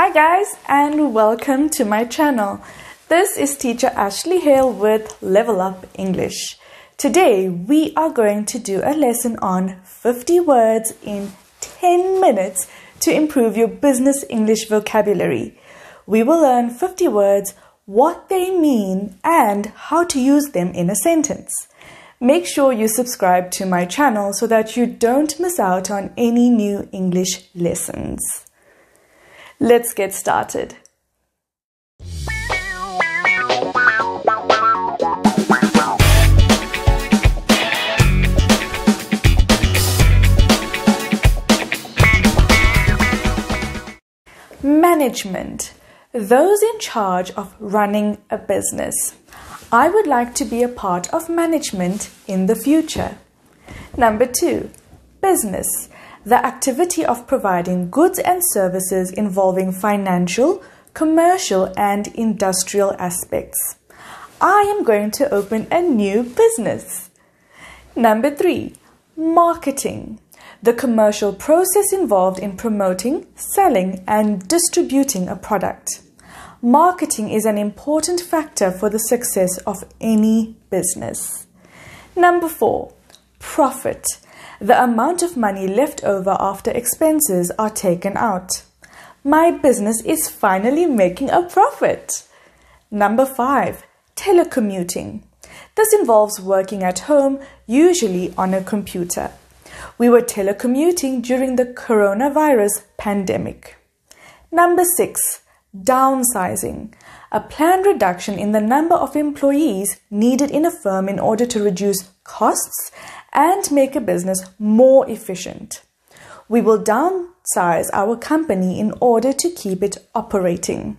Hi guys and welcome to my channel. This is teacher Ashley Hale with Level Up English. Today we are going to do a lesson on 50 words in 10 minutes to improve your business English vocabulary. We will learn 50 words, what they mean and how to use them in a sentence. Make sure you subscribe to my channel so that you don't miss out on any new English lessons. Let's get started. Management, those in charge of running a business. I would like to be a part of management in the future. Number two, business the activity of providing goods and services involving financial, commercial, and industrial aspects. I am going to open a new business. Number three, marketing. The commercial process involved in promoting, selling, and distributing a product. Marketing is an important factor for the success of any business. Number four, profit the amount of money left over after expenses are taken out. My business is finally making a profit. Number five, telecommuting. This involves working at home, usually on a computer. We were telecommuting during the coronavirus pandemic. Number six, downsizing. A planned reduction in the number of employees needed in a firm in order to reduce costs and make a business more efficient. We will downsize our company in order to keep it operating.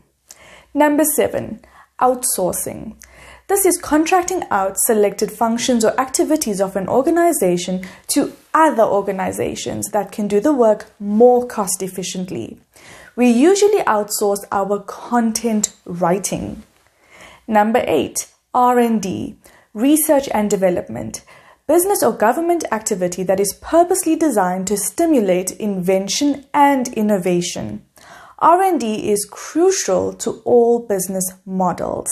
Number seven, outsourcing. This is contracting out selected functions or activities of an organization to other organizations that can do the work more cost efficiently. We usually outsource our content writing. Number 8, R&D, research and development business or government activity that is purposely designed to stimulate invention and innovation. R&D is crucial to all business models.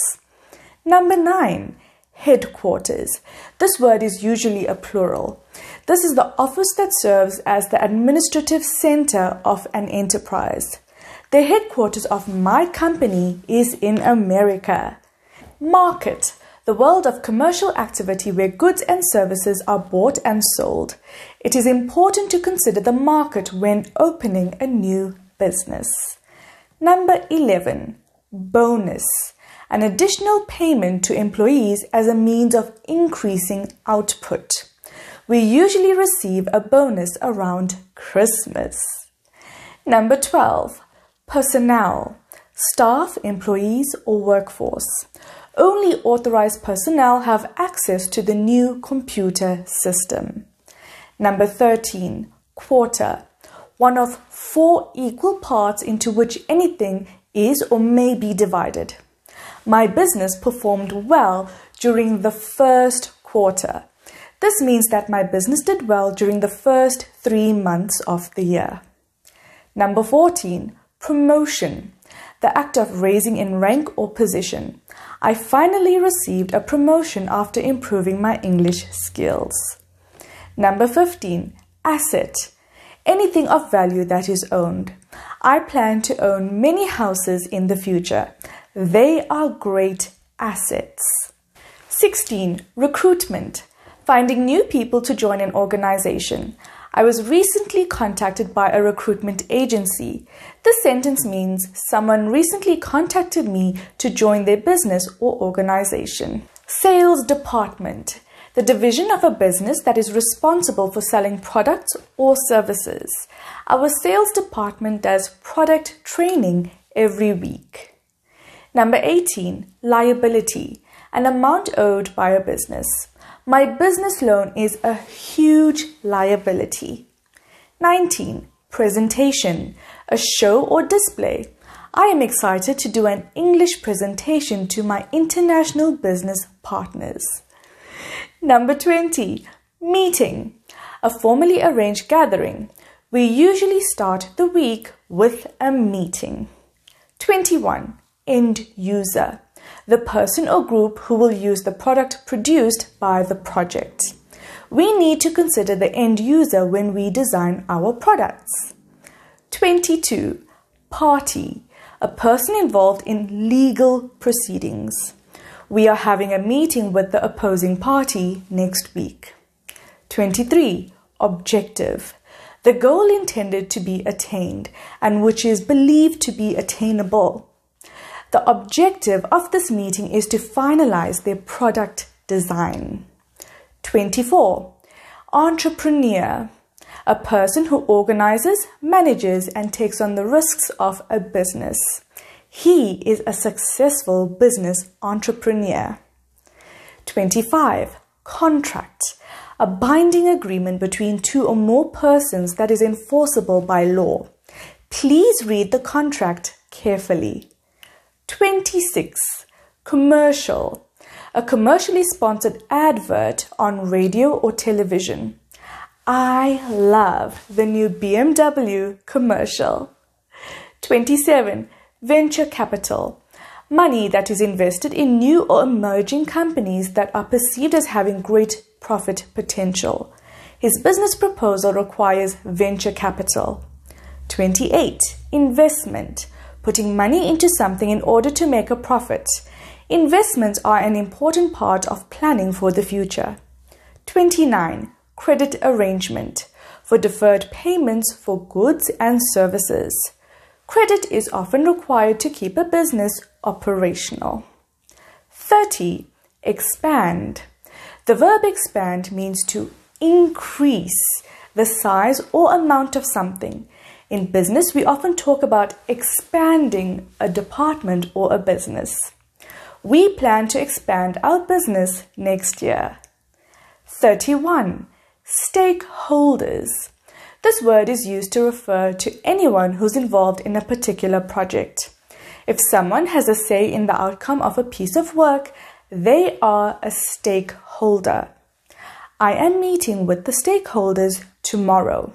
Number 9, headquarters. This word is usually a plural. This is the office that serves as the administrative center of an enterprise. The headquarters of my company is in America. Market the world of commercial activity where goods and services are bought and sold, it is important to consider the market when opening a new business. Number 11 Bonus An additional payment to employees as a means of increasing output. We usually receive a bonus around Christmas. Number 12 Personnel Staff, employees, or workforce only authorized personnel have access to the new computer system. Number 13, quarter, one of four equal parts into which anything is or may be divided. My business performed well during the first quarter. This means that my business did well during the first three months of the year. Number 14, promotion the act of raising in rank or position. I finally received a promotion after improving my English skills. Number 15. Asset. Anything of value that is owned. I plan to own many houses in the future. They are great assets. 16. Recruitment. Finding new people to join an organization. I was recently contacted by a recruitment agency. This sentence means someone recently contacted me to join their business or organization. Sales department, the division of a business that is responsible for selling products or services. Our sales department does product training every week. Number 18, liability, an amount owed by a business. My business loan is a huge liability. 19. Presentation. A show or display. I am excited to do an English presentation to my international business partners. Number 20. Meeting. A formally arranged gathering. We usually start the week with a meeting. 21. End user the person or group who will use the product produced by the project. We need to consider the end user when we design our products. 22. Party, a person involved in legal proceedings. We are having a meeting with the opposing party next week. 23. Objective, the goal intended to be attained and which is believed to be attainable. The objective of this meeting is to finalize their product design. 24. Entrepreneur, a person who organizes, manages, and takes on the risks of a business. He is a successful business entrepreneur. 25. Contract, a binding agreement between two or more persons that is enforceable by law. Please read the contract carefully. 26. Commercial. A commercially sponsored advert on radio or television. I love the new BMW commercial. 27. Venture capital. Money that is invested in new or emerging companies that are perceived as having great profit potential. His business proposal requires venture capital. 28. Investment putting money into something in order to make a profit. Investments are an important part of planning for the future. 29. Credit arrangement for deferred payments for goods and services. Credit is often required to keep a business operational. 30. Expand. The verb expand means to increase the size or amount of something. In business, we often talk about expanding a department or a business. We plan to expand our business next year. 31. Stakeholders. This word is used to refer to anyone who's involved in a particular project. If someone has a say in the outcome of a piece of work, they are a stakeholder. I am meeting with the stakeholders tomorrow.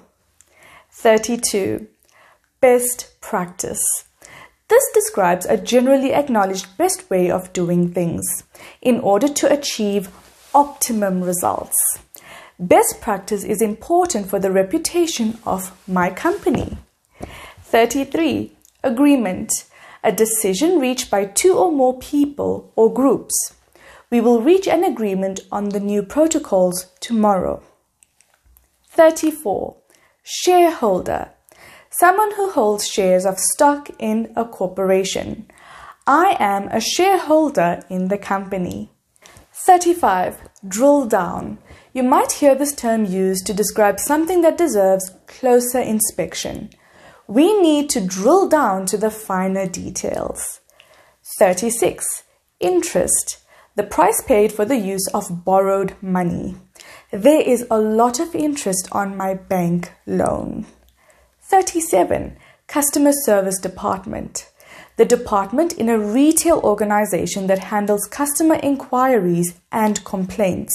32. Best practice. This describes a generally acknowledged best way of doing things in order to achieve optimum results. Best practice is important for the reputation of my company. 33. Agreement. A decision reached by two or more people or groups. We will reach an agreement on the new protocols tomorrow. 34. Shareholder someone who holds shares of stock in a corporation. I am a shareholder in the company. 35. Drill down. You might hear this term used to describe something that deserves closer inspection. We need to drill down to the finer details. 36. Interest. The price paid for the use of borrowed money. There is a lot of interest on my bank loan. 37. Customer Service Department. The department in a retail organization that handles customer inquiries and complaints.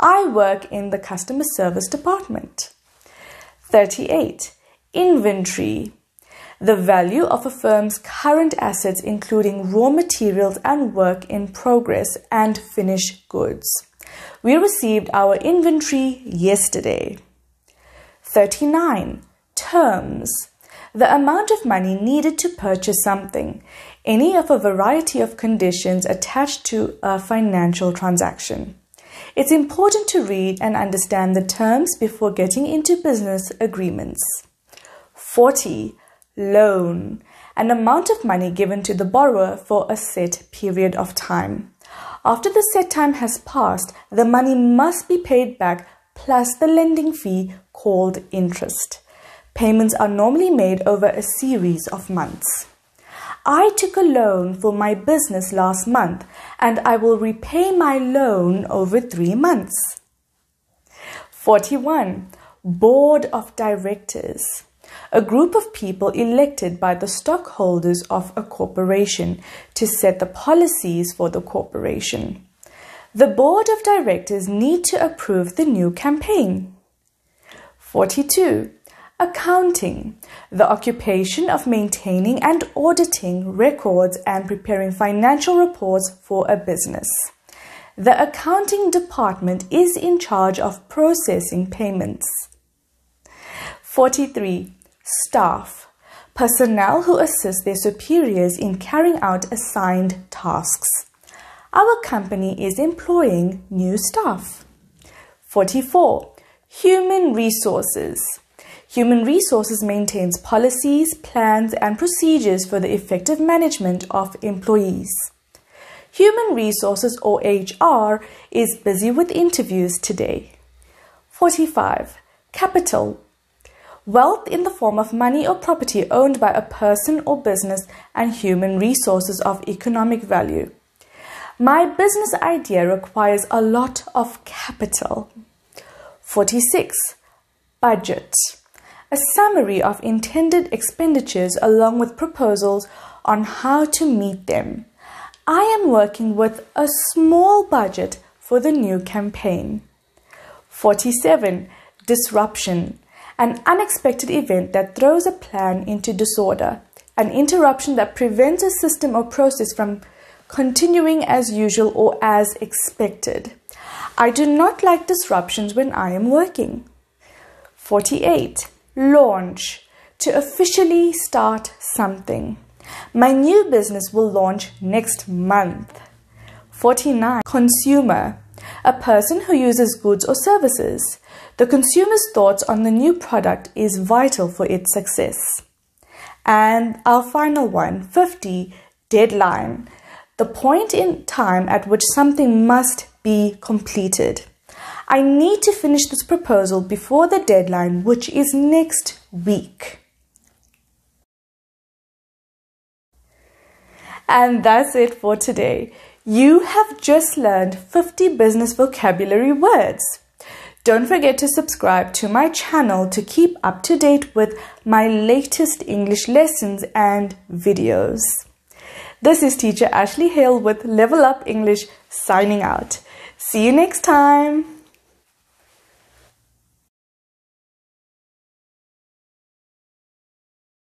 I work in the customer service department. 38. Inventory. The value of a firm's current assets, including raw materials and work in progress and finished goods. We received our inventory yesterday. 39. Terms. The amount of money needed to purchase something, any of a variety of conditions attached to a financial transaction. It's important to read and understand the terms before getting into business agreements. 40. Loan. An amount of money given to the borrower for a set period of time. After the set time has passed, the money must be paid back plus the lending fee called interest. Payments are normally made over a series of months. I took a loan for my business last month and I will repay my loan over three months. 41. Board of Directors a group of people elected by the stockholders of a corporation to set the policies for the corporation. The board of directors need to approve the new campaign. 42. Accounting, the occupation of maintaining and auditing records and preparing financial reports for a business. The accounting department is in charge of processing payments. 43. Staff personnel who assist their superiors in carrying out assigned tasks. Our company is employing new staff. 44. Human resources. Human resources maintains policies, plans, and procedures for the effective management of employees. Human resources or HR is busy with interviews today. 45. Capital Wealth in the form of money or property owned by a person or business and human resources of economic value. My business idea requires a lot of capital. 46. Budget. A summary of intended expenditures along with proposals on how to meet them. I am working with a small budget for the new campaign. 47. Disruption an unexpected event that throws a plan into disorder, an interruption that prevents a system or process from continuing as usual or as expected. I do not like disruptions when I am working. 48. Launch. To officially start something. My new business will launch next month. 49. Consumer. A person who uses goods or services. The consumer's thoughts on the new product is vital for its success. And our final one, 50, deadline. The point in time at which something must be completed. I need to finish this proposal before the deadline, which is next week. And that's it for today. You have just learned 50 business vocabulary words. Don't forget to subscribe to my channel to keep up to date with my latest English lessons and videos. This is teacher Ashley Hill with Level Up English signing out. See you next time.